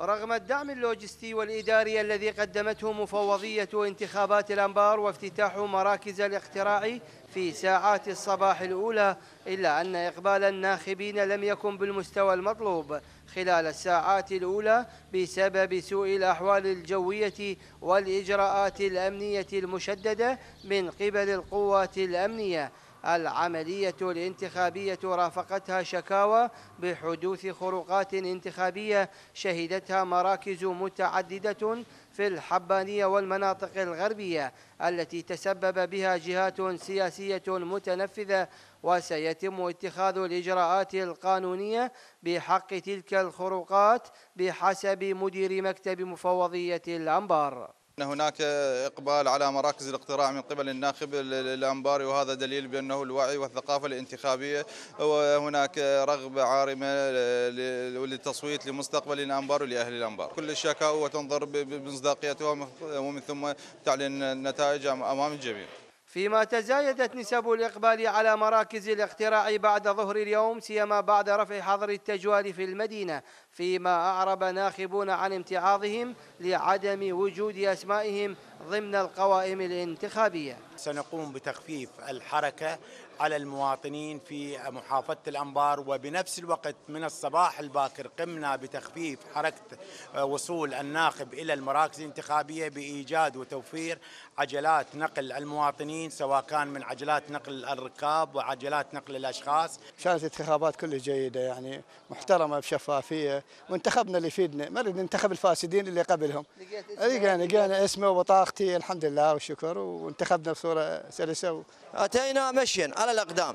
رغم الدعم اللوجستي والإداري الذي قدمته مفوضية انتخابات الأنبار وافتتاح مراكز الاقتراع في ساعات الصباح الأولى إلا أن إقبال الناخبين لم يكن بالمستوى المطلوب خلال الساعات الأولى بسبب سوء الأحوال الجوية والإجراءات الأمنية المشددة من قبل القوات الأمنية العملية الانتخابية رافقتها شكاوى بحدوث خروقات انتخابية شهدتها مراكز متعددة في الحبانية والمناطق الغربية التي تسبب بها جهات سياسية متنفذة وسيتم اتخاذ الإجراءات القانونية بحق تلك الخروقات بحسب مدير مكتب مفوضية الأنبار أن هناك إقبال على مراكز الاقتراع من قبل الناخب الأنباري وهذا دليل بأنه الوعي والثقافة الانتخابية وهناك رغبة عارمة للتصويت لمستقبل الأنبار ولأهل الأنبار كل الشكاوى تنظر بمصداقيتها ومن ثم تعلن النتائج أمام الجميع فيما تزايدت نسب الإقبال على مراكز الاقتراع بعد ظهر اليوم سيما بعد رفع حظر التجوال في المدينة فيما أعرب ناخبون عن امتعاضهم لعدم وجود أسمائهم ضمن القوائم الانتخابية سنقوم بتخفيف الحركة على المواطنين في محافظة الأنبار وبنفس الوقت من الصباح الباكر قمنا بتخفيف حركة وصول الناخب إلى المراكز الانتخابية بإيجاد وتوفير عجلات نقل المواطنين سواء كان من عجلات نقل الركاب وعجلات نقل الأشخاص كانت انتخابات كلها جيدة يعني محترمة بشفافية وانتخبنا اللي يفيدنا ما نريد ننتخب الفاسدين اللي قبلهم لقينا اسمه وبطاقة وقتي الحمد لله والشكر وانتخبنا بصورة سلسة أتينا مشيا على الأقدام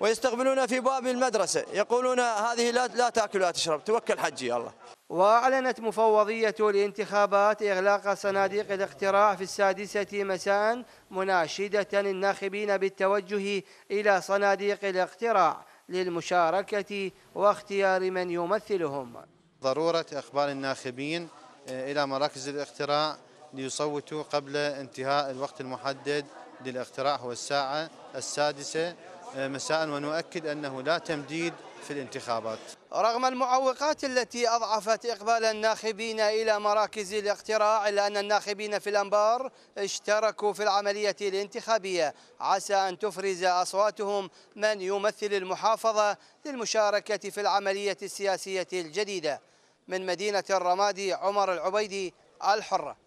ويستقبلونا في باب المدرسة يقولون هذه لا, لا تأكل ولا تشرب توكل حجي الله وأعلنت مفوضية الانتخابات إغلاق صناديق الاقتراع في السادسة مساء مناشدة الناخبين بالتوجه إلى صناديق الاقتراع للمشاركة واختيار من يمثلهم ضرورة إقبال الناخبين إلى مراكز الاقتراع ليصوتوا قبل انتهاء الوقت المحدد للاقتراع هو الساعة السادسة آه، مساء ونؤكد أنه لا تمديد في الانتخابات رغم المعوقات التي أضعفت إقبال الناخبين إلى مراكز الاقتراع إلا أن الناخبين في الأنبار اشتركوا في العملية الانتخابية عسى أن تفرز أصواتهم من يمثل المحافظة للمشاركة في العملية السياسية الجديدة من مدينة الرمادي عمر العبيدي الحرة